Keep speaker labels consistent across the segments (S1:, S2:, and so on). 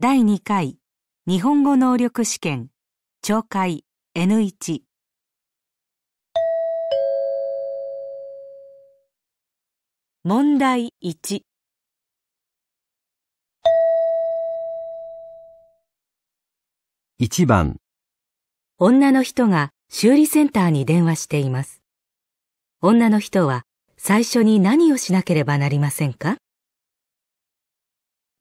S1: 第2回日本語能力試験懲戒 N1 問題1一番女の人が修理センターに電話しています女の人は最初に何をしなければなりませんか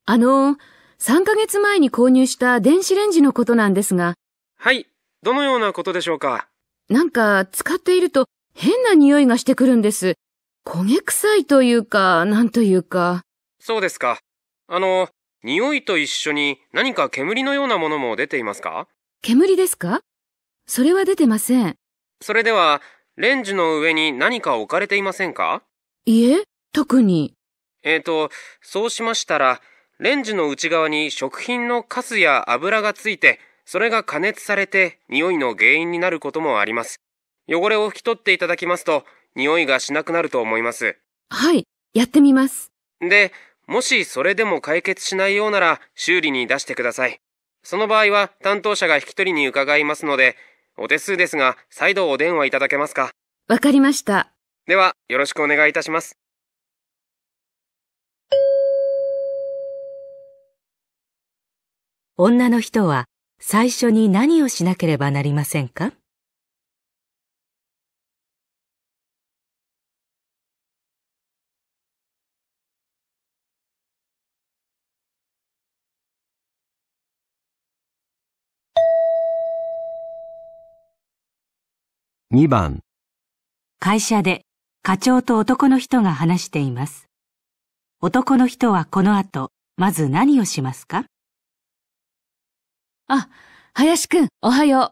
S2: あのー3ヶ月前に購入した電子レンジのことなんですが。
S3: はい。どのようなことでしょうか
S2: なんか、使っていると変な匂いがしてくるんです。焦げ臭いというか、なんというか。
S3: そうですか。あの、匂いと一緒に何か煙のようなものも出て
S2: いますか煙ですかそれは出てません。
S3: それでは、レンジの上に何か置かれていませんか
S2: いえ、特に。
S3: えーと、そうしましたら、レンジの内側に食品のカスや油がついて、それが加熱されて匂いの原因になることもあります。汚れを拭き取っていただきますと、匂いがしなくなると思います。
S2: はい、やってみます。
S3: で、もしそれでも解決しないようなら修理に出してください。その場合は担当者が引き取りに伺いますので、お手数ですが、再度お電話いただけますか。
S2: わかりました。
S4: では、よろしくお願いいたします。
S1: 女の人は最初に何をしなければなりませんか2番会社で課長と男の人が話しています。男の人はこの後、まず何をしますか
S2: あ、林くん、おはよう。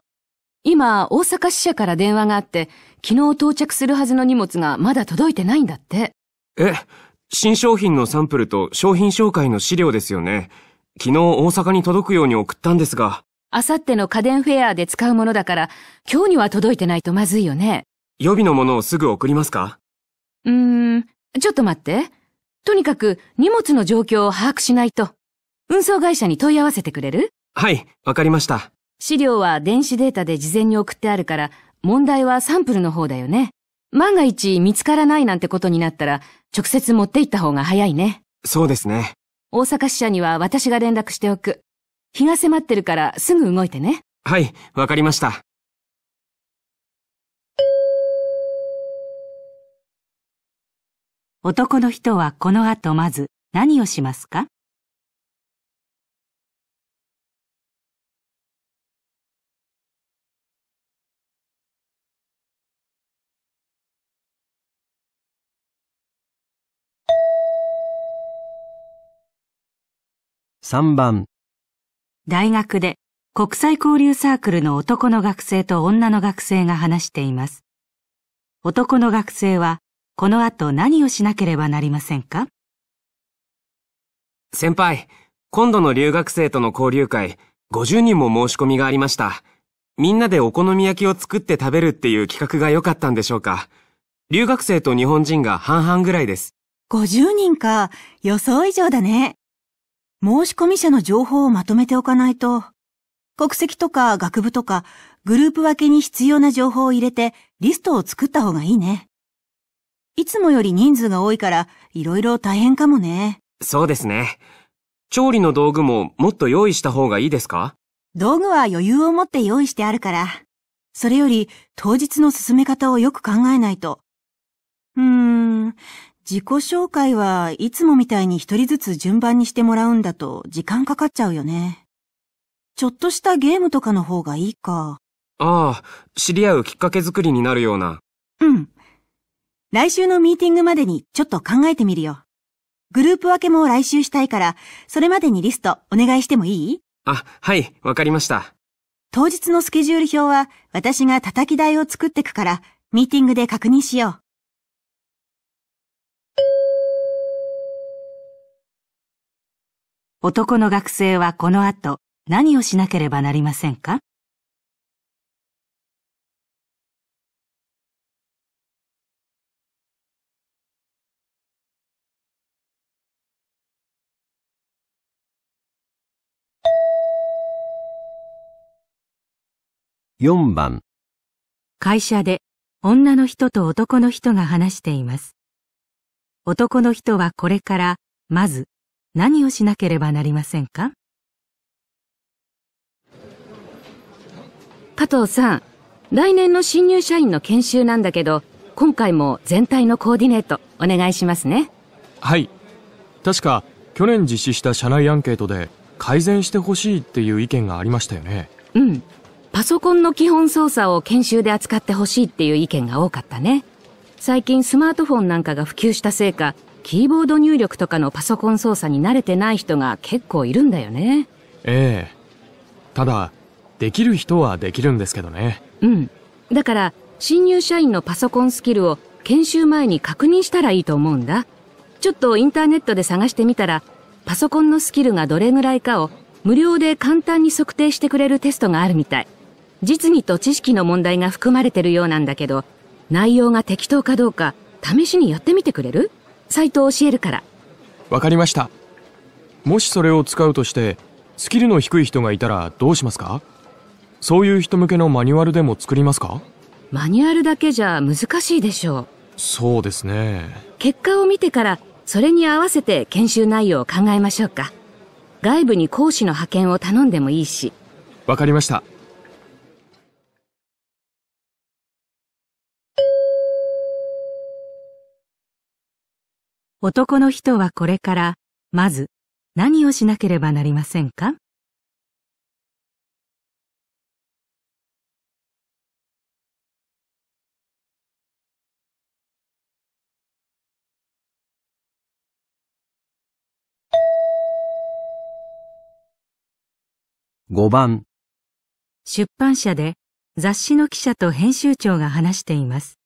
S2: 今、大阪支社から電話があって、昨日到着するはずの荷物がまだ届いてないんだって。
S3: え、新商品のサンプルと商品紹介の資料ですよね。昨日大阪に届くように送ったんですが。
S2: あさっての家電フェアで使うものだから、今日には届いてないとまずいよね。
S3: 予備のものをすぐ送りますか
S2: うーん、ちょっと待って。とにかく荷物の状況を把握しないと。運送会社に問い合わせてくれる
S3: はい、わかりました。
S2: 資料は電子データで事前に送ってあるから、問題はサンプルの方だよね。万が一見つからないなんてことになったら、直接持って行った方が早いね。
S4: そうですね。
S2: 大阪支社には私が連絡しておく。日が迫ってるからすぐ動いてね。
S4: はい、わかりました。
S1: 男の人はこの後まず
S4: 何をしますか
S5: 3番
S1: 大学で国際交流サークルの男の学生と女の学生が話しています。男の学生はこの後何をしなければなりませんか
S3: 先輩、今度の留学生との交流会、50人も申し込みがありました。みんなでお好み焼きを作って食べるっていう企画が良かったんでしょうか。留学生と日本人が半々ぐらいです。
S6: 50人か、予想以上だね。申込者の情報をまとめておかないと、国籍とか学部とかグループ分けに必要な情報を入れてリストを作った方がいいね。いつもより人数が多いから色々大変かもね。
S3: そうですね。調理の道具ももっと用意した方がいいですか
S6: 道具は余裕を持って用意してあるから。それより当日の進め方をよく考えないと。うーん。自己紹介はいつもみたいに一人ずつ順番にしてもらうんだと時間かかっちゃうよね。ちょっとしたゲームとかの方がいいか。
S3: ああ、知り合うきっかけ作りになるような。
S6: うん。来週のミーティングまでにちょっと考えてみるよ。グループ分けも来週したいから、それまでにリストお願いしてもいい
S3: あ、はい、わかりました。
S6: 当日のスケジュール表は私が叩き台を作ってくから、ミーティングで
S1: 確認しよう。男の学生はこの後何をしなければなり
S4: ませんか
S5: 4番
S1: 会社で女の人と男の人が話しています。男の人はこれからま
S2: ず何をしなければなりませんか加藤さん、来年の新入社員の研修なんだけど、今回も全体のコーディネートお願いしますね。はい。確
S7: か、去年実施した社内アンケートで改善してほしいっていう意見がありましたよね。
S2: うん。パソコンの基本操作を研修で扱ってほしいっていう意見が多かったね。最近スマートフォンなんかが普及したせいか、キーボード入力とかのパソコン操作に慣れてない人が結構いるんだよね。
S7: ええ。ただ、できる人はできるんですけどね。
S2: うん。だから、新入社員のパソコンスキルを研修前に確認したらいいと思うんだ。ちょっとインターネットで探してみたら、パソコンのスキルがどれぐらいかを無料で簡単に測定してくれるテストがあるみたい。実技と知識の問題が含まれてるようなんだけど、内容が適当かどうか試しにやってみてくれるサイトを教えるから。
S7: わかりました。もしそれを使うとして、スキルの低い人がいたらどうしますかそういう人向けのマニュアルでも作りますか
S2: マニュアルだけじゃ難しいでしょう。そ
S7: うですね。
S2: 結果を見てから、それに合わせて研修内容を考えましょうか。外部に講師の派遣を頼んでもいいし。
S7: わかり
S1: ました。男の人はこれから、まず、何をしなければなりませんか5番出版社で雑誌の記者と編集長が話しています。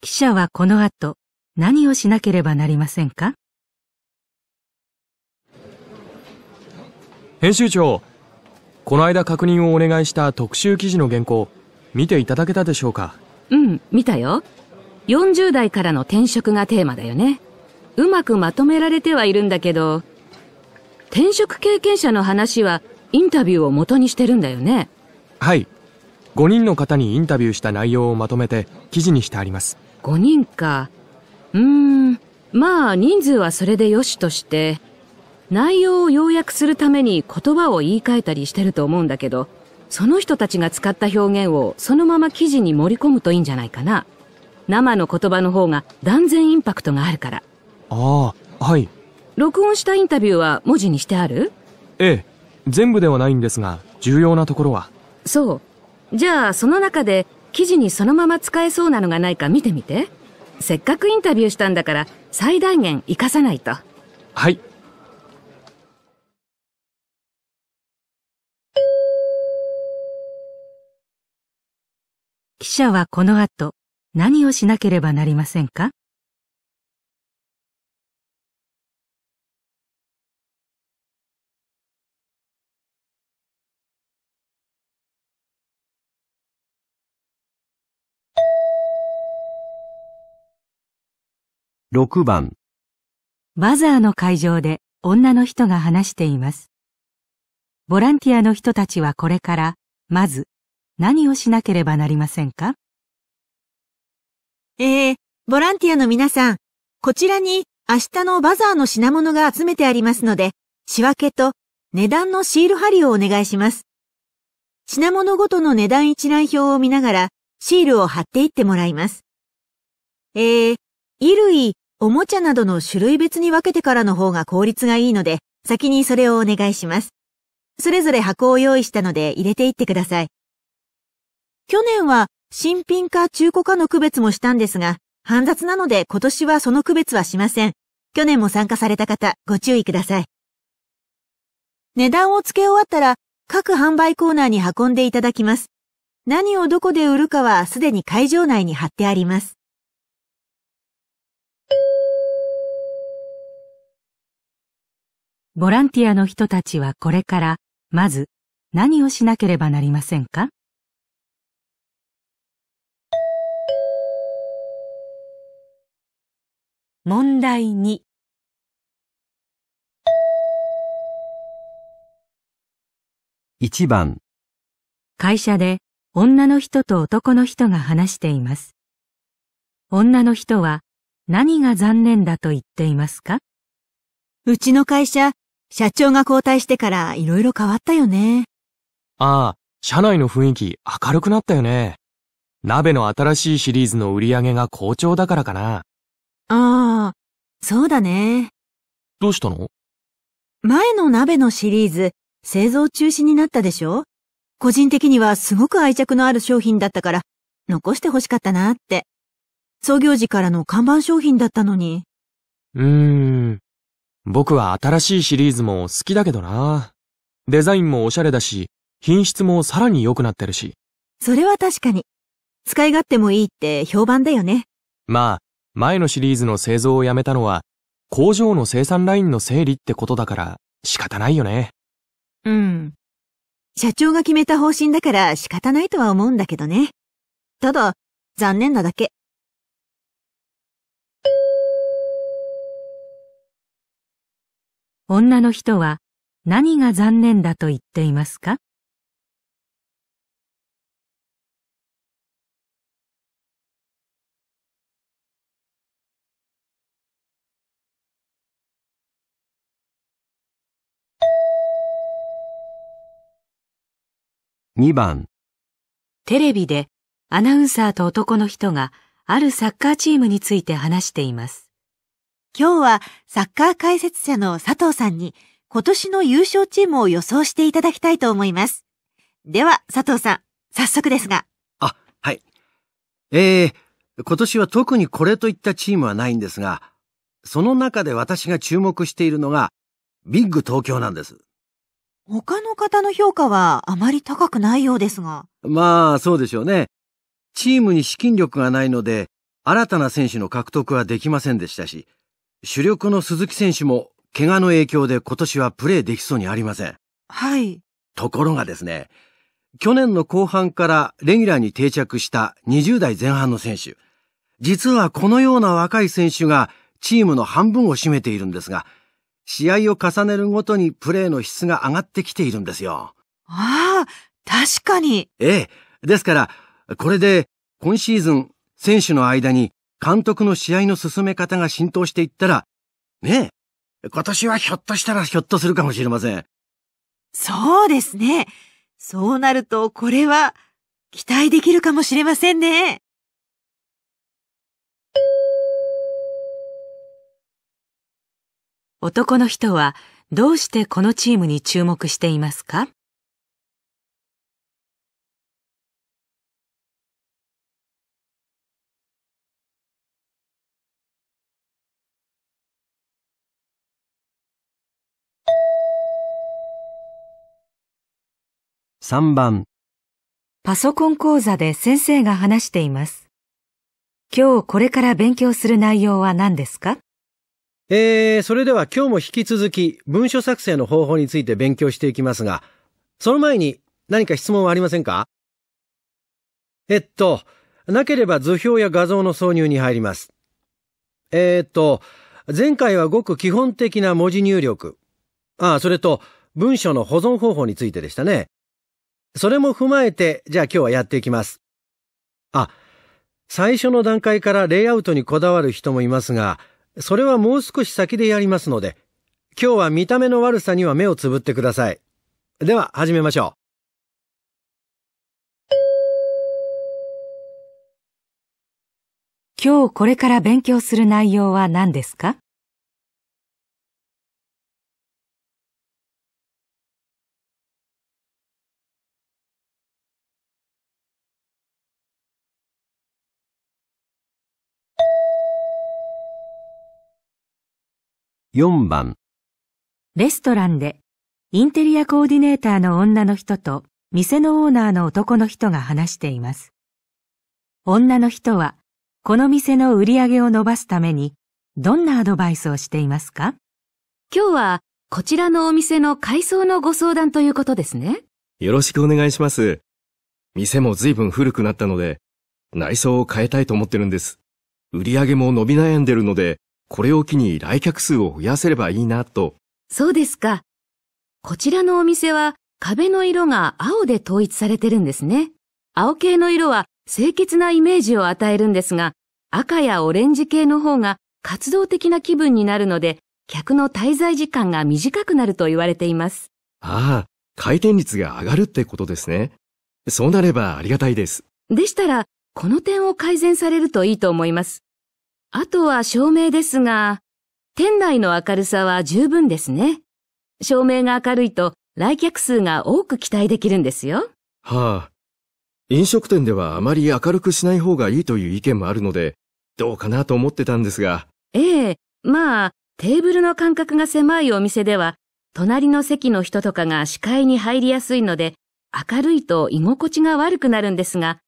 S1: 記者はこの後、何をしなければなりませんか
S7: 編集長、この間確認をお願いした特集記事の原稿、見ていただけたでしょうか
S2: うん、見たよ。40代からの転職がテーマだよね。うまくまとめられてはいるんだけど、転職経験者の話はインタビューを元にしてるんだよね。
S7: はい。5人の方にインタビューした内容をまとめて記事にしてあ
S2: ります。5人か。うーん、まあ人数はそれでよしとして、内容を要約するために言葉を言い換えたりしてると思うんだけど、その人たちが使った表現をそのまま記事に盛り込むといいんじゃないかな。生の言葉の方が断然インパクトがあるから。
S7: ああ、はい。
S2: 録音したインタビューは文字にしてある
S7: ええ。全部ではないんですが、重要なところは。
S2: そう。じゃあ、その中で記事にそのまま使えそうなのがないか見てみて。せっかくインタビューしたんだから最大限生かさないと。はい。
S4: 記者はこの後何をしなければなりませんか
S5: 6番
S1: バザーの会場で女の人が話しています。ボランティアの人たちはこれから、まず、何をしなければなりませんか
S6: えー、ボランティアの皆さん、こちらに明日のバザーの品物が集めてありますので、仕分けと値段のシール貼りをお願いします。品物ごとの値段一覧表を見ながら、シールを貼っていってもらいます。えー、衣類、おもちゃなどの種類別に分けてからの方が効率がいいので、先にそれをお願いします。それぞれ箱を用意したので入れていってください。去年は新品か中古かの区別もしたんですが、煩雑なので今年はその区別はしません。去年も参加された方、ご注意ください。値段を付け終わったら、各販売コーナーに運んでいただきます。何をどこで売るかはすでに会場内に貼ってありま
S1: す。ボランティアの人たちはこれからまず何をしなければなりませんか
S4: 問題2
S5: 一番
S1: 会社で女の人と男の人が話しています。女の人は何が残念だと言っていますかうちの会社社長が交代してから色々変わったよね。あ
S7: あ、社内の雰囲気明るくなったよね。鍋の新しいシリーズの売り上げが好調だからかな。
S6: ああ、そうだね。
S7: どうした
S4: の
S6: 前の鍋のシリーズ、製造中止になったでしょ個人的にはすごく愛着のある商品だったから、残して欲しかったなって。創業時からの看板商品だったのに。
S7: うーん。僕は新しいシリーズも好きだけどな。デザインもおしゃれだし、品質もさらに良くなってるし。
S6: それは確かに。使い勝手もいいって評判だよ
S7: ね。まあ、前のシリーズの製造をやめたのは、工場の生産ラインの整理ってことだから仕方ないよね。
S6: うん。社長が決め
S4: た方針だから仕方ないとは思うんだけどね。ただ、残念なだけ。
S1: 女の人は何が残念だと言っていますか2番テレビでアナウンサーと男の人があるサッカーチームについて話しています。今日はサッカー解説者
S6: の佐藤さんに今年の優勝チームを予想していただきたいと思います。では、佐藤さん、早速ですが。
S8: あ、はい。えー、今年は特にこれといったチームはないんですが、その中で私が注目しているのが、ビッグ東京なんです。
S6: 他の方の評価はあまり高くないようですが。
S8: まあ、そうでしょうね。チームに資金力がないので、新たな選手の獲得はできませんでしたし、主力の鈴木選手も怪我の影響で今年はプレーできそうにありません。はい。ところがですね、去年の後半からレギュラーに定着した20代前半の選手。実はこのような若い選手がチームの半分を占めているんですが、試合を重ねるごとにプレーの質が上がってきているんですよ。
S4: ああ、
S6: 確かに。
S8: ええ。ですから、これで今シーズン選手の間に監督の試合の進め方が浸透していったら、ねえ、今年はひょっとしたらひょっとするかもしれません。そうですね。そう
S1: なると、これは、期待できるかもしれませんね。男の人はどうしてこのチームに注目していますか3番パソコン講座で先生が話しています。今日これから勉強する内容は何ですか
S8: えー、それでは今日も引き続き文書作成の方法について勉強していきますが、その前に何か質問はありませんかえっと、なければ図表や画像の挿入に入ります。えー、っと、前回はごく基本的な文字入力。ああ、それと文書の保存方法についてでしたね。それも踏まえて、じゃあ今日はやっていきます。あ、最初の段階からレイアウトにこだわる人もいますが、それはもう少し先でやりますので、今日は見た目の悪さには目をつぶってください。では始めましょう。
S1: 今日これから勉強する内容は何ですか
S5: 4番
S1: レストランでインテリアコーディネーターの女の人と店のオーナーの男の人が話しています。女の人はこの
S2: 店の売り上げを伸ばすためにどんなアドバイスをしていますか今日はこちらのお店の改装のご相談ということですね。
S9: よろしくお願いします。店も随分古くなったので内装を変えたいと思ってるんです。売り上げも伸び悩んでるのでこれを機に来客数を増やせればいいなと。
S2: そうですか。こちらのお店は壁の色が青で統一されてるんですね。青系の色は清潔なイメージを与えるんですが、赤やオレンジ系の方が活動的な気分になるので、客の滞在時間が短くなると言われています。
S9: ああ、回転率が上がるってことですね。そうなればありがたいです。
S2: でしたら、この点を改善されるといいと思います。あとは照明ですが、店内の明るさは十分ですね。照明が明るいと来客数が多く期待できるんですよ。
S9: はあ。飲食店ではあまり明るくしない方がいいという意見もあるので、どうかなと思ってたんですが。
S2: ええ、まあ、テーブルの間隔が狭いお店では、隣の席の人とかが視界に入りやすいので、明るいと居心地が悪くなるんですが、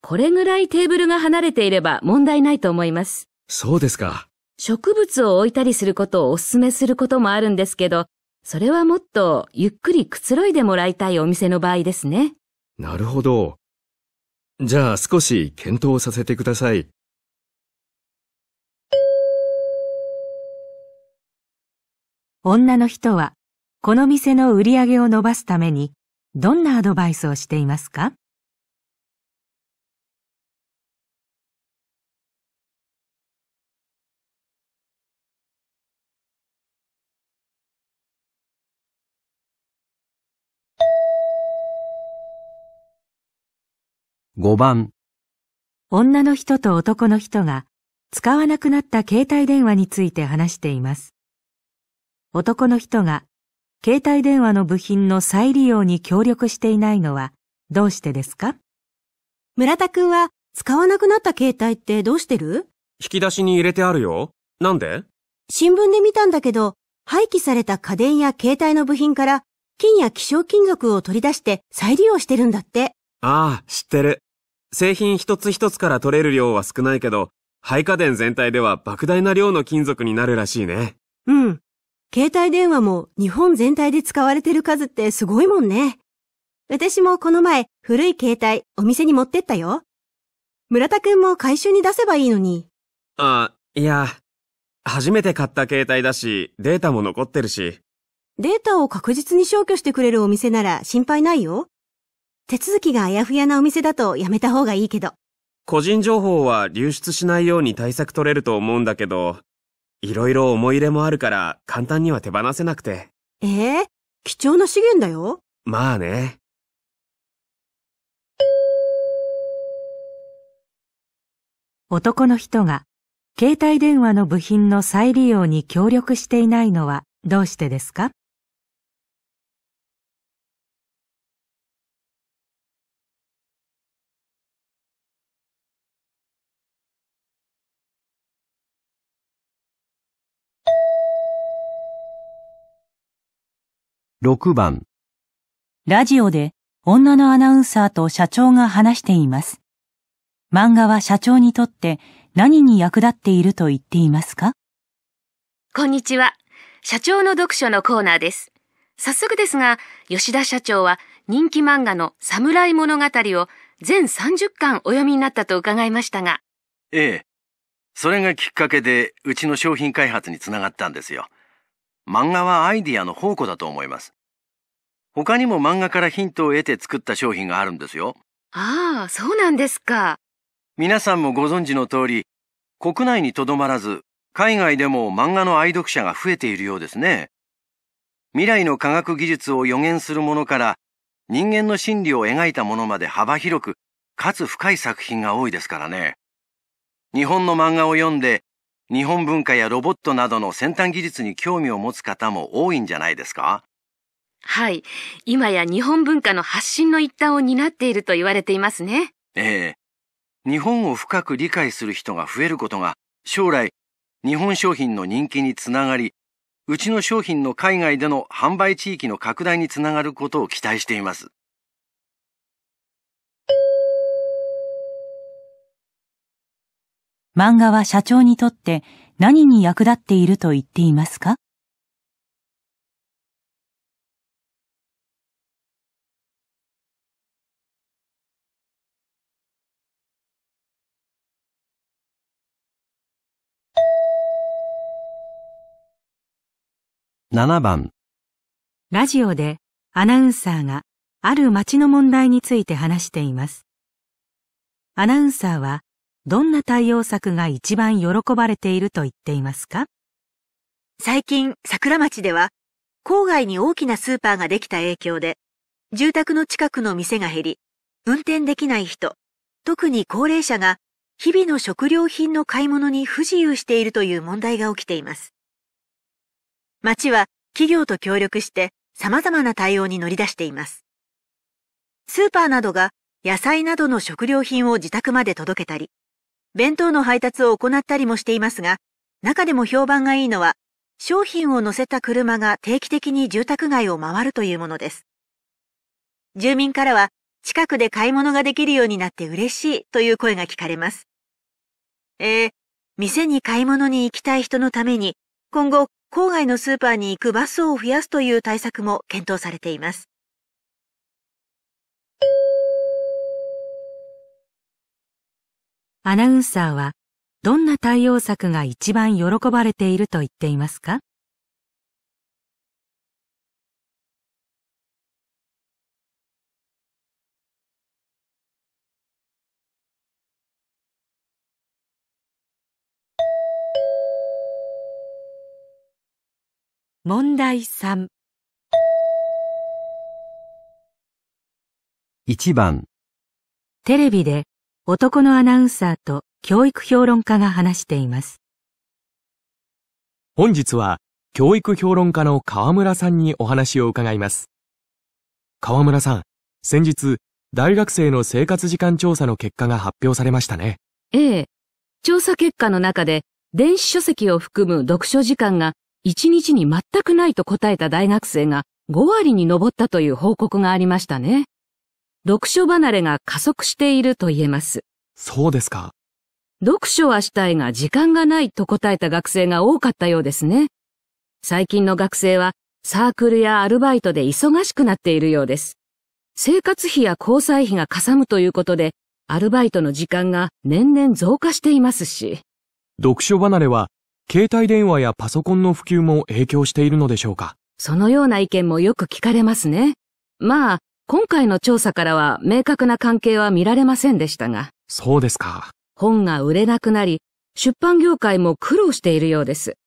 S2: これぐらいテーブルが離れていれば問題ないと思います。
S3: そうですか。
S2: 植物を置いたりすることをお勧めすることもあるんですけど、それはもっとゆっくりくつろいでもらいたいお店の場合ですね。
S9: なるほど。じゃあ少し検討させてください。
S1: 女の人は、この店の売り上げを伸ばすために、どんなアドバイスをし
S4: ていますか
S1: 5番女の人と男の人が使わなくなった携帯電話について話しています。男の人が携帯電話の部品の再利用に協力していないのはどうしてですか村田くんは使わなくなった携帯ってどうして
S6: る
S3: 引き出しに入れてあるよ。なんで
S6: 新聞で見たんだけど、廃棄された家電や携帯の部品から金や希少金属を取り出して再利用してるんだって。
S3: ああ、知ってる。製品一つ一つから取れる量は少ないけど、廃家電全体では莫大な量の金属になるらしいね。
S6: うん。携帯電話も日本全体で使われてる数ってすごいもんね。私もこの前、古い携帯、お店に持ってったよ。村田くんも回収に出せばいいのに。
S3: あ、いや、初めて買った携帯だし、データも残ってるし。
S6: データを確実に消去してくれるお店なら心配ないよ。手続きがあやふやなお店だとやめた方がいいけど。
S3: 個人情報は流出しないように対策取れると思うんだけど、いろいろ思い入れもあるから簡単には手放
S4: せなくて。ええー、貴重な資源だよ。まあね。
S1: 男の人が携帯電話の部品の再利用に協力していないのはどう
S4: してですか
S5: 6番
S1: ラジオで女のアナウンサーと社長が話しています。漫画は社長にとって何に役立っていると言っていますか
S2: こんにちは。社長の読書のコーナーです。早速ですが、吉田社長は人気漫画の侍物語を全30巻お読みになったと伺いましたが。
S8: ええ。それがきっかけでうちの商品開発につながったんですよ。漫画はアイディアの宝庫だと思います。他にも漫画からヒントを得て作った商品があるんですよ。
S2: ああ、そうなんですか。
S8: 皆さんもご存知の通り、国内にとどまらず、海外でも漫画の愛読者が増えているようですね。未来の科学技術を予言するものから、人間の心理を描いたものまで幅広く、かつ深い作品が多いですからね。日本の漫画を読んで、日本文化やロボットなどの先端技術に興味を持つ方も多いんじゃないですか
S2: はい。今や日本文化の発信の一端を担っていると言われていますね。
S8: ええ。日本を深く理解する人が増えることが、将来、日本商品の人気につながり、うちの商品の海外での販売地域の拡大につながることを期待しています。
S1: 漫画は社長にとって何に役立っていると言っていますか7番ラジオでアナウンサーがある町の問題について話しています。アナウンサーはどんな対応策が一番喜ばれていると言っていますか最近、桜町では、
S6: 郊外に大きなスーパーができた影響で、住宅の近くの店が減り、運転できない人、特に高齢者が、日々の食料品の買い物に不自由しているという問題が起きています。町は企業と協力して様々な対応に乗り出しています。スーパーなどが野菜などの食料品を自宅まで届けたり、弁当の配達を行ったりもしていますが、中でも評判がいいのは、商品を乗せた車が定期的に住宅街を回るというものです。住民からは、近くで買い物ができるようになって嬉しいという声が聞かれます。えー、店に買い物に行きたい人のために、今後、郊外のスーパーに行くバスを増やすという対策も検討されています。
S1: アナウンサーはどんな対応策が一番喜ばれていると言っていますか問題3 1番テレビで男のアナウンサーと教育評論家が話しています。
S5: 本日は教育評論家の
S7: 河村さんにお話を伺います。河村さん、先日、大学生の生活時間調査の結果が発表されましたね。
S2: ええ。調査結果の中で、電子書籍を含む読書時間が1日に全くないと答えた大学生が5割に上ったという報告がありましたね。読書離れが加速していると言えます。そうですか。読書はしたいが時間がないと答えた学生が多かったようですね。最近の学生はサークルやアルバイトで忙しくなっているようです。生活費や交際費がかさむということで、アルバイトの時間が年々増加していますし。
S7: 読書離れは、携帯電話やパソコンの普及も影響しているのでしょうか
S2: そのような意見もよく聞かれますね。まあ、今回の調査からは明確な関係は見られませんでしたが。そうですか。本が売れなくなり、出版業界も苦労しているようです。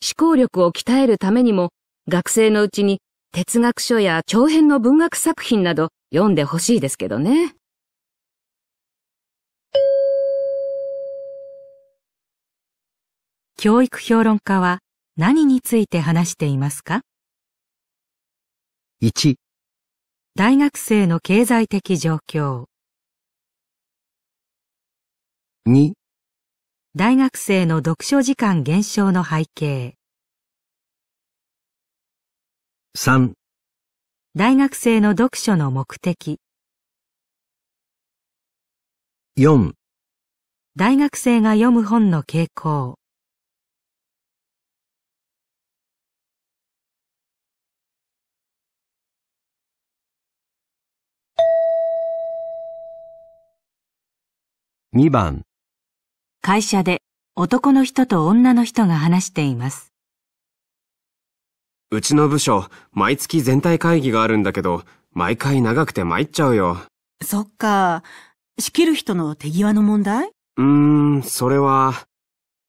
S2: 思考力を鍛えるためにも、学生のうちに哲学書や長編の文学作品など読んでほしいですけどね。
S1: 教育評論家は何について話していますか 1, 大学生の経済的状
S4: 況。2大
S1: 学生の読書時間減少の背景。3大学生の読書の目的。
S4: 4大学生が読む本の傾向。
S5: 2番
S1: 会社で男の人と女の人が話しています。
S5: うち
S3: の部署、毎月全体会議があるんだけど、毎回長くて参っちゃうよ。
S6: そっか。仕切る人の手際の問題
S3: うーん、それは、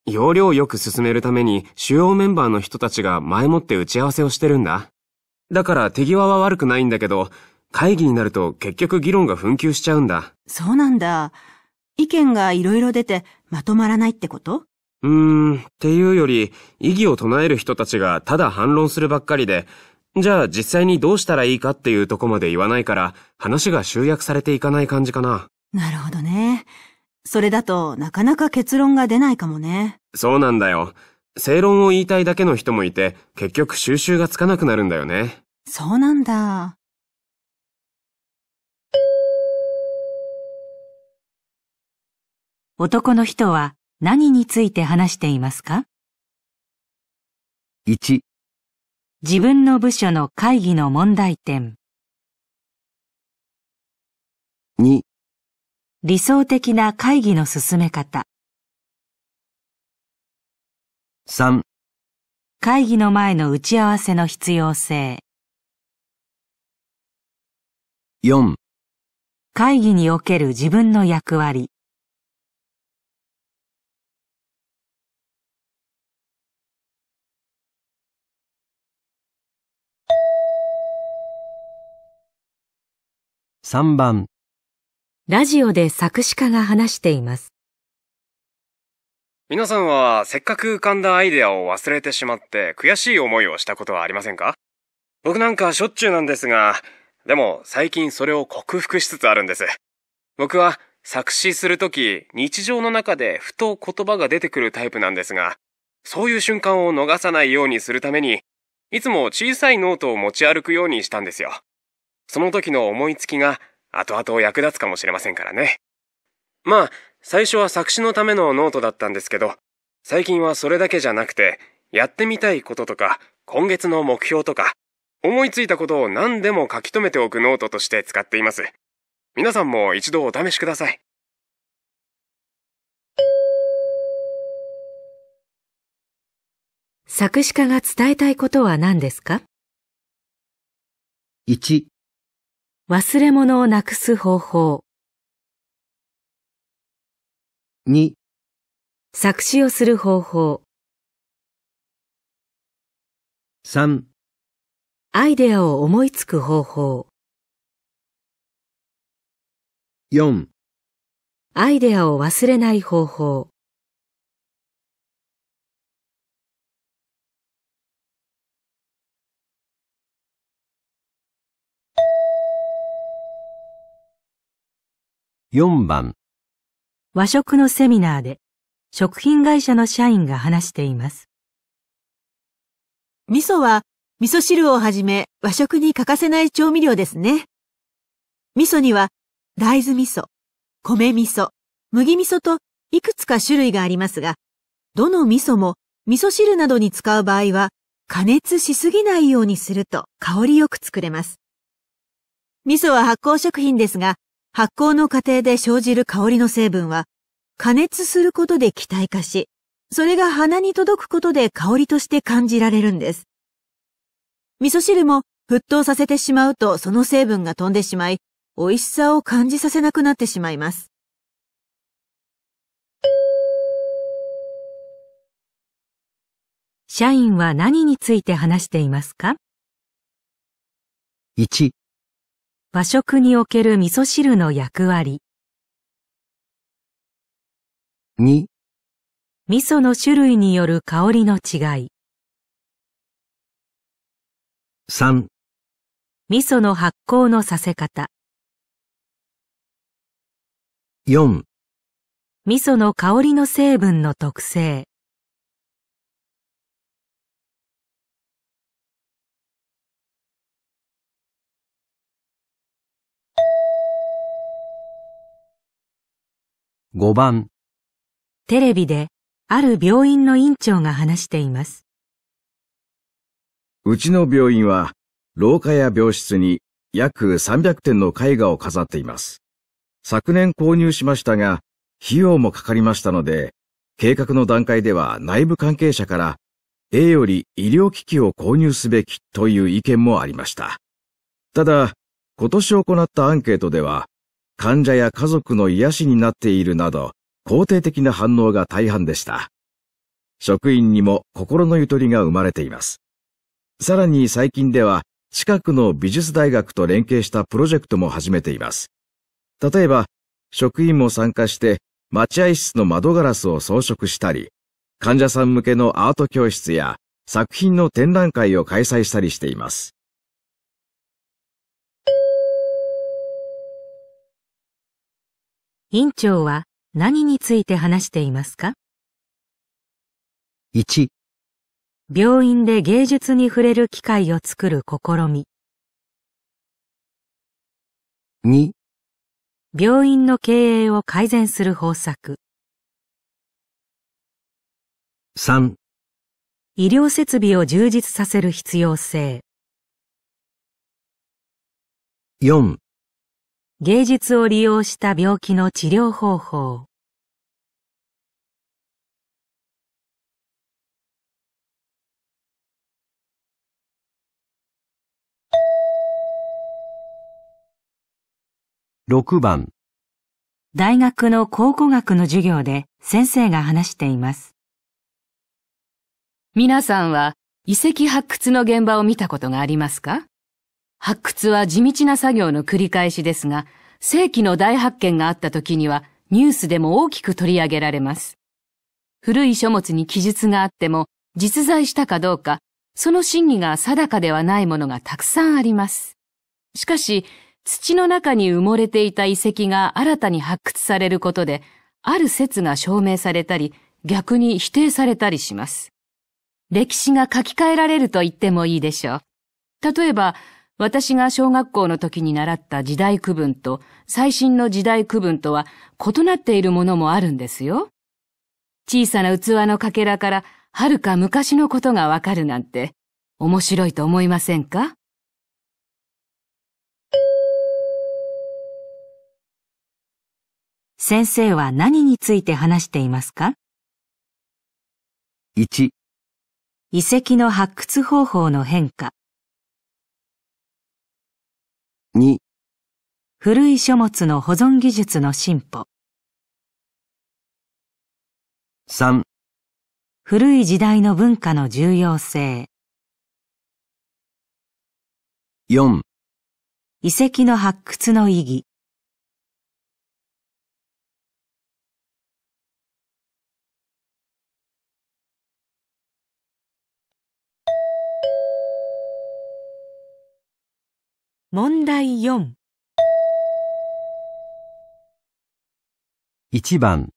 S3: 要領よく進めるために主要メンバーの人たちが前もって打ち合わせをしてるんだ。だから手際は悪くないんだけど、会議になると結局議論が紛糾しちゃうんだ。
S6: そうなんだ。意見がいろいろ出てまとまらないってこと
S3: うーん、っていうより、異議を唱える人たちがただ反論するばっかりで、じゃあ実際にどうしたらいいかっていうとこまで言わないから、話が集約されていかない感じかな。な
S6: るほどね。それだとなかなか結論が出ないかもね。
S3: そうなんだよ。正論を言いたいだけの人もいて、結局収集がつか
S4: なくなるんだよね。
S1: そうなんだ。男の人は何について話していますか ?1 自
S4: 分の部署の会議の問題点2理想的な会議の進め方3会議の前の打ち合わせの必要性4会議における自分の役割
S5: 3番
S1: ラジオで作詞家が話しています。
S3: 皆さんはせっかく浮かんだアイデアを忘れてしまって悔しい思いをしたことはありませんか僕なんかしょっちゅうなんですが、でも最近それを克服しつつあるんです。僕は作詞するとき日常の中でふと言葉が出てくるタイプなんですが、そういう瞬間を逃さないようにするために、いつも小さいノートを持ち歩くようにしたんですよ。その時の思いつきが後々役立つかもしれませんからね。まあ、最初は作詞のためのノートだったんですけど、最近はそれだけじゃなくて、やってみたいこととか、今月の目標とか、思いついたことを何でも書き留めておくノートとして使っています。皆
S5: さんも一度お試しください。
S1: 作詞家が伝えたいことは何ですか 1, 1忘れ物をなくす方
S4: 法。2作詞をする方法。3アイデアを思いつく方法。4アイデアを忘れない方法。
S5: 4番
S1: 和食のセミナーで食品会社の社員が話しています。味噌は味噌
S6: 汁をはじめ和食に欠かせない調味料ですね。味噌には大豆味噌、米味噌、麦味噌といくつか種類がありますが、どの味噌も味噌汁などに使う場合は加熱しすぎないようにすると香りよく作れます。味噌は発酵食品ですが、発酵の過程で生じる香りの成分は、加熱することで気体化し、それが鼻に届くことで香りとして感じられるんです。味噌汁も沸騰させてしまうとその成分が飛んでしまい、美味しさを感
S1: じさせなくなってしまいます。社員は何について話していますか 1, 和食における味噌汁の
S4: 役割。2味噌の種類による香りの違い。3味噌の発酵のさせ方。4味噌の香りの成分の特性。
S5: 5番
S1: テレビである病院の院長が話しています。
S9: うちの病院は廊下や病室に約300点の絵画を飾っています。昨年購入しましたが、費用もかかりましたので、計画の段階では内部関係者から A より医療機器を購入すべきという意見もありました。ただ、今年行ったアンケートでは、患者や家族の癒しになっているなど、肯定的な反応が大半でした。職員にも心のゆとりが生まれています。さらに最近では、近くの美術大学と連携したプロジェクトも始めています。例えば、職員も参加して待合室の窓ガラスを装飾したり、患者さん向けのアート教室や作品の展覧会を開催したりして
S1: います。院長は何について話していますか ?1 病院で芸術に触れる機会を
S4: 作る試み2
S1: 病院の経営を改善する方策3医療設備を充実させる必要性
S4: 4芸術を利用した病気の治療方法。
S5: 6
S1: 番大学の考古学の授業で先生が話しています。
S2: 皆さんは遺跡発掘の現場を見たことがありますか発掘は地道な作業の繰り返しですが、世紀の大発見があった時にはニュースでも大きく取り上げられます。古い書物に記述があっても実在したかどうか、その真偽が定かではないものがたくさんあります。しかし、土の中に埋もれていた遺跡が新たに発掘されることで、ある説が証明されたり、逆に否定されたりします。歴史が書き換えられると言ってもいいでしょう。例えば、私が小学校の時に習った時代区分と最新の時代区分とは異なっているものもあるんですよ。小さな器のかけらからはるか昔のことがわかるなんて面白いと思いませんか
S1: 先生は何について話していますか ?1 遺跡の発掘方法の変化
S4: 2古い書物の保存技術の進歩3古い時代の文化の重要性4遺跡の発掘の意義問題4
S5: 1番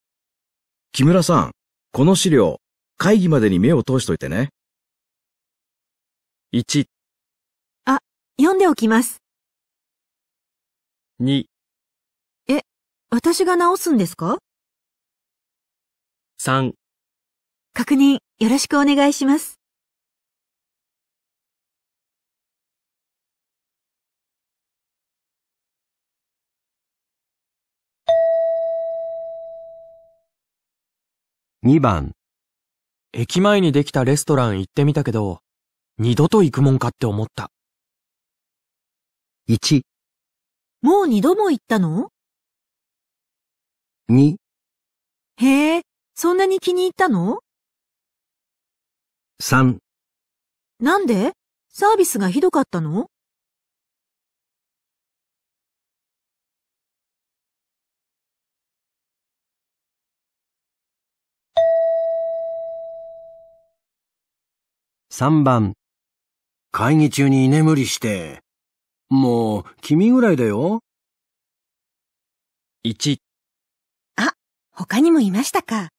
S5: 木村さん、この資
S4: 料、会議までに目を通しといてね。1、あ、読んでおきます。2、え、私が直すんですか3、確認よろしくお願いします。
S5: 2番。駅前にできたレストラン行ってみたけど、二度と行くもんかって思っ
S4: た。1。もう二度も行ったの ?2。へえ、そんなに気に入ったの ?3。なんでサービスがひどかったの
S5: 3番。会議中に居眠りして。もう、君ぐらいだよ。
S4: 1。あ、他にもいましたか。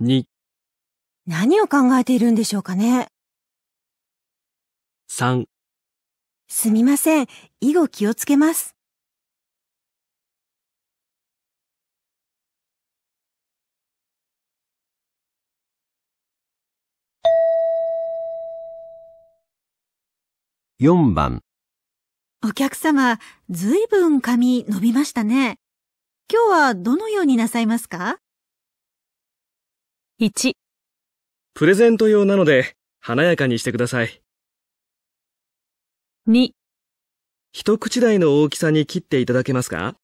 S4: 2。何を考えているんでしょうかね。3。すみません。以後気をつけます。
S5: 4番
S4: お客様、ずいぶん
S6: 髪伸びましたね。今日はどのようになさいますか
S4: ?1、プレゼント用なので華やかにしてください。2、一口大の大きさに切っていただけますか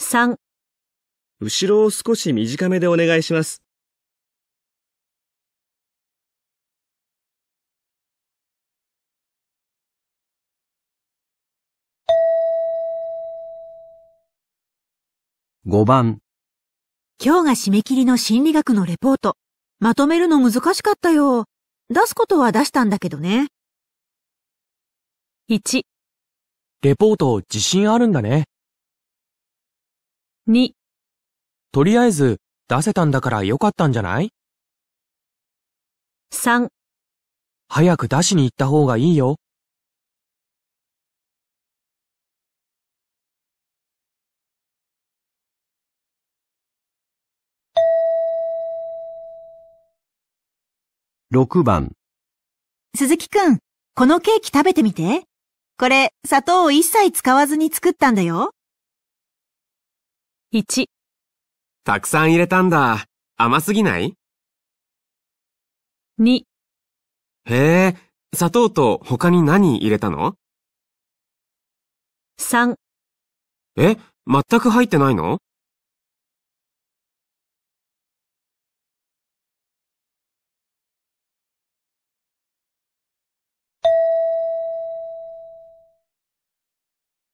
S4: ?3、後ろを少し短めでお願いします。5番。今日
S6: が締め切りの心理学のレポート。まとめるの難しかったよ。出すこと
S4: は出したんだけどね。1、レポート自信あるんだね。2、とりあえず出せたんだからよかったんじゃない3、早く出しに行った方がいいよ。6番鈴木くん、このケーキ食べてみて。これ、砂糖を一切使わずに作ったんだよ。1、たくさん入れたんだ。甘すぎない2、へえ、砂糖と他に何入れたの3、え、全く入ってないの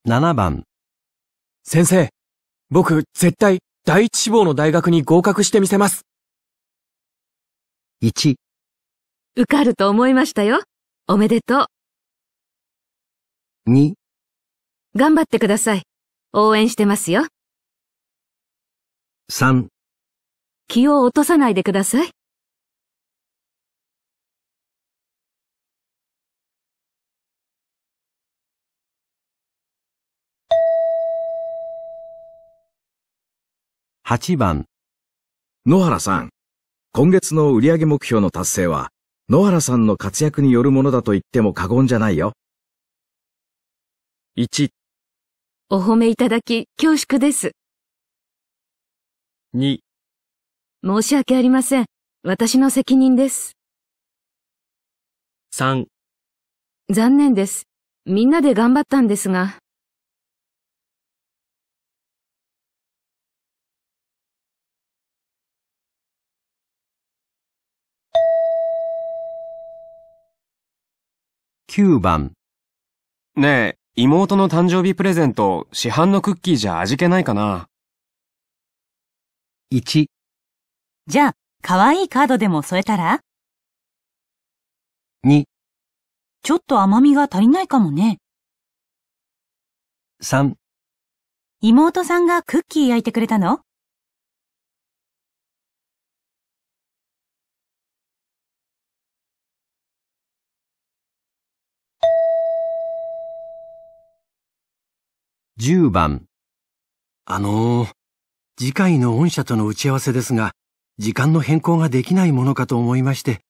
S4: 7番。先生、僕絶対第一志望の大学に合格してみせます。1。受かると思いましたよ。おめでとう。2。頑張ってください。応援してますよ。3。気を落とさないでください。
S9: 8番。野原さん。今月の売上目標の達成は、野原さんの活躍によるものだと言っても過言じゃないよ。1。
S4: お褒めいただき、恐縮です。2。申し訳ありません。私の責任です。3。残念です。みんなで頑張ったんですが。
S5: 9番。ねえ、妹の誕生日プレゼント、市販のクッキーじゃ味気ないかな。1。
S4: じゃあ、可愛いカードでも添えたら ?2。ちょっと甘みが足りないかもね。3。妹さんがクッキー焼いてくれたの
S8: 10番。あのー、次回の御社との打ち合わせですが、時間の変更ができないものかと思いまして。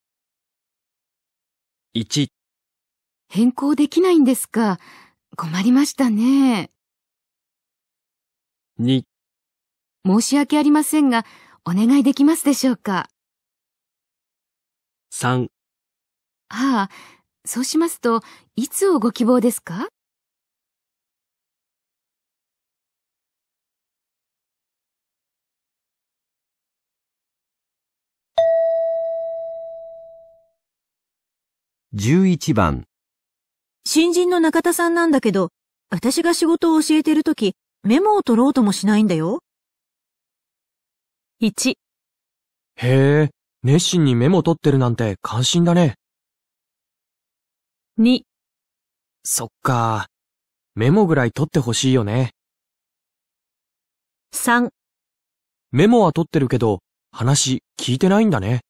S4: 1。
S1: 変更できないんですか。困りましたね。
S4: 2。申し訳ありませんが、お願いできますでしょうか。3。ああ、そうしますといつをご希望ですか
S5: 11番
S4: 新人の中田さんなんだけど、私が仕事を教えてるとき、メモを取ろうともしないんだよ。1、へえ、熱心にメモ取ってるなんて関心だね。2、そっか。メモぐらい取ってほしいよね。3、メモは取ってるけど、話聞いてないんだね。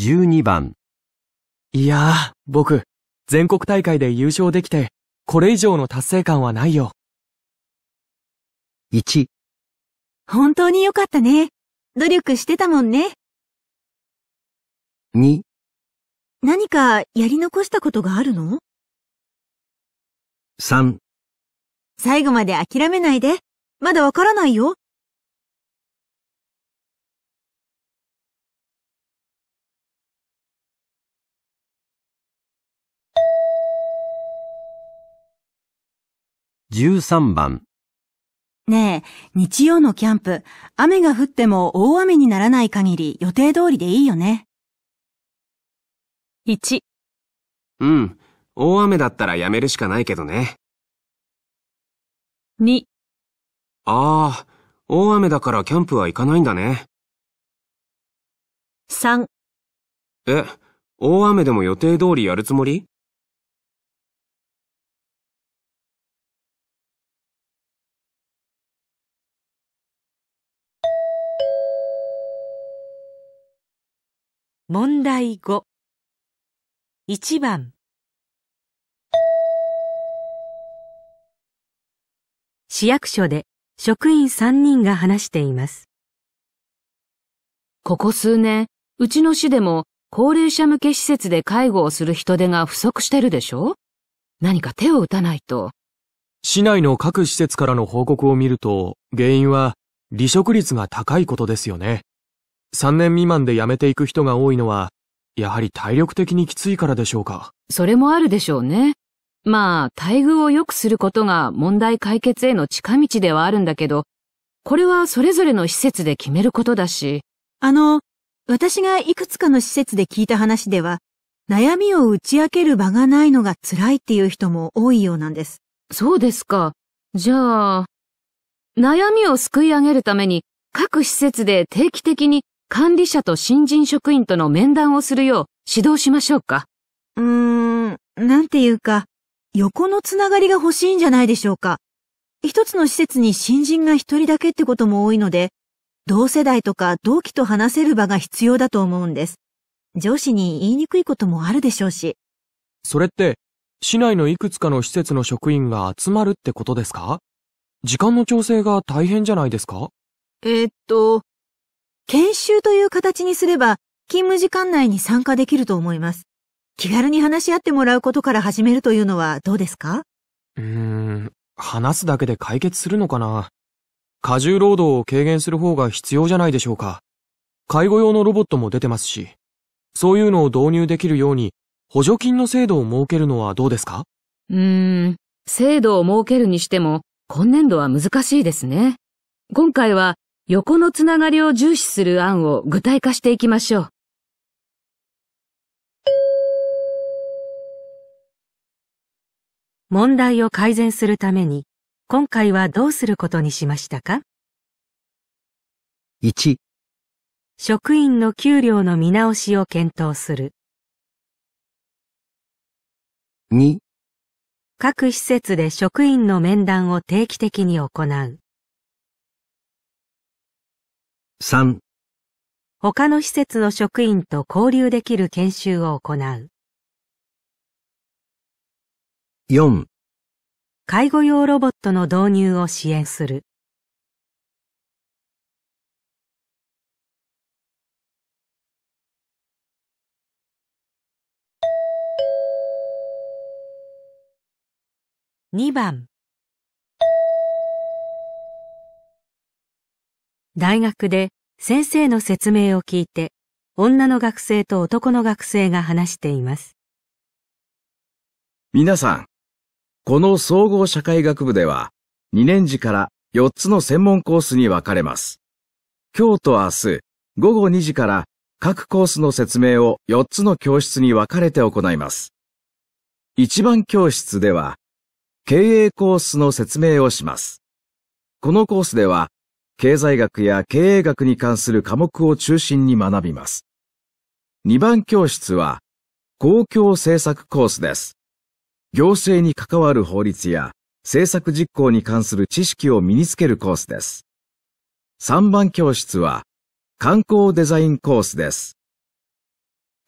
S5: 12番。いやー、僕、全国大会で優勝できて、これ以上の
S4: 達成感はないよ。1。本当に良かったね。努力してたもんね。2。何かやり残したことがあるの ?3。最後まで諦めないで。まだわからないよ。
S5: 13番。
S4: ねえ、日曜のキャンプ、
S6: 雨が降っても大雨にならない限り予定通りでいいよね。
S4: 1。うん、大雨だったらやめるしかないけどね。2。ああ、大雨だからキャンプは行かないんだね。3。え、大雨でも予定通りやるつもり問題5
S1: 1番市役所で職員3人が話しています。
S2: ここ数年、うちの市でも高齢者向け施設で介護をする人手が不足してるでしょ何か手を打たないと。
S7: 市内の各施設からの報告を見ると、原因は離職率が高いことですよね。3年未満で辞めていく人が多いのは、やはり体力的にきついからでしょうか。
S2: それもあるでしょうね。まあ、待遇を良くすることが問題解決への近道ではあるんだけど、これはそれぞれの施設で決めることだし。あの、私がいくつかの施設で聞いた話で
S6: は、悩みを打ち明ける場がないのが辛いっていう人も多いようなんです。
S2: そうですか。じゃあ、悩みを救い上げるために、各施設で定期的に管理者と新人職員との面談をするよう指導しましょうか。うーん、なんていうか、横のつながりが欲し
S6: いんじゃないでしょうか。一つの施設に新人が一人だけってことも多いので、同世代とか同期と話せる場が必要だと思うんです。上司に言いにくいこともあるでしょうし。
S7: それって、市内のいくつかの施設の職員が集まるってことですか時間の調整が大変じゃないですかえー、っ
S6: と、研修という形にすれば、勤務時間内に参加できると思います。気軽に話し合ってもらうことから始めるというのはどうですか
S7: うーん、話すだけで解決するのかな。過重労働を軽減する方が必要じゃないでしょうか。介護用のロボットも出てますし、そういうのを導入できるように補助金の制度を設けるのはどうですか
S2: うーん、制度を設けるにしても今年度は難しいですね。今回は横のつながりを重視する案を具体化していきましょう。
S1: 問題を改善するために、今回はどうすることにしましたか ?1、職員の給料の見直しを検討する。
S4: 2、各施設で職
S1: 員の面談を定期的に行う。3他の施設の職員と交流できる研修
S4: を行う4介護用ロボットの導入を支援する2
S1: 番大学で先生の説明を聞いて、女の学生と男の学生が話しています。
S9: 皆さん、この総合社会学部では、2年次から4つの専門コースに分かれます。今日と明日、午後2時から各コースの説明を4つの教室に分かれて行います。1番教室では、経営コースの説明をします。このコースでは、経済学や経営学に関する科目を中心に学びます。2番教室は、公共政策コースです。行政に関わる法律や政策実行に関する知識を身につけるコースです。3番教室は、観光デザインコースです。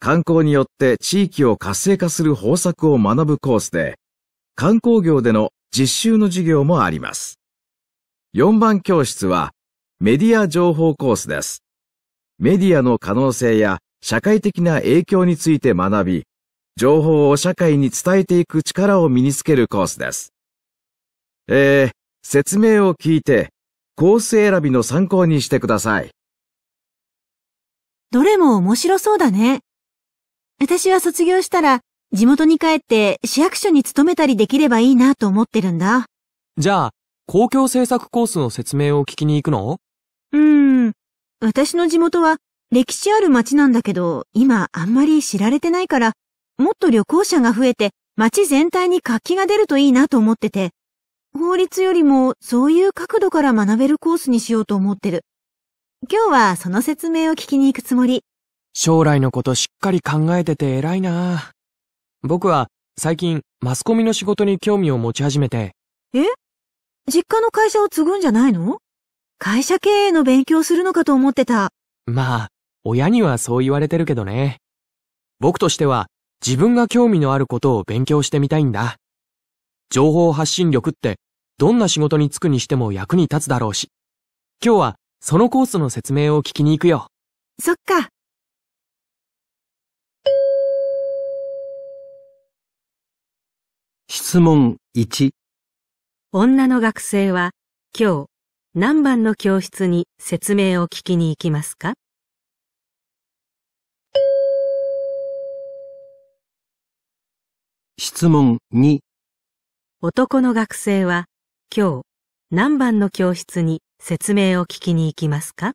S9: 観光によって地域を活性化する方策を学ぶコースで、観光業での実習の授業もあります。4番教室は、メディア情報コースです。メディアの可能性や社会的な影響について学び、情報を社会に伝えていく力を身につけるコースです。えー、説明を聞いて、コース選びの参考にしてください。
S4: どれも面白そうだね。私
S6: は卒業したら、地元に帰って市役所に勤めたりできればいいなと思ってるん
S7: だ。じゃあ、公共政策コースの説明を聞きに行くのうー
S6: ん。私の地元は歴史ある街なんだけど、今あんまり知られてないから、もっと旅行者が増えて街全体に活気が出るといいなと思ってて、法律よりもそういう角度から学べるコースにしようと思ってる。今日はその説明を聞きに行くつもり。
S7: 将来のことしっかり考えてて偉いな僕は最近マスコミの仕事に興味を持ち始めて。
S6: え実家の会社を継ぐんじゃないの会社経営の勉強するのかと思ってた。
S7: まあ、親にはそう言われてるけどね。僕としては、自分が興味のあることを勉強してみたいんだ。情報発信力って、どんな仕事に就くにしても役に立つだろうし。今日は、そのコース
S4: の説明を聞きに行くよ。そっか。
S5: 質問1
S1: 女の学生は今日何番の教室に説明を聞きに行きますか
S5: 質問2
S1: 男の学生は今日何番の教室に説明を聞きに行きますか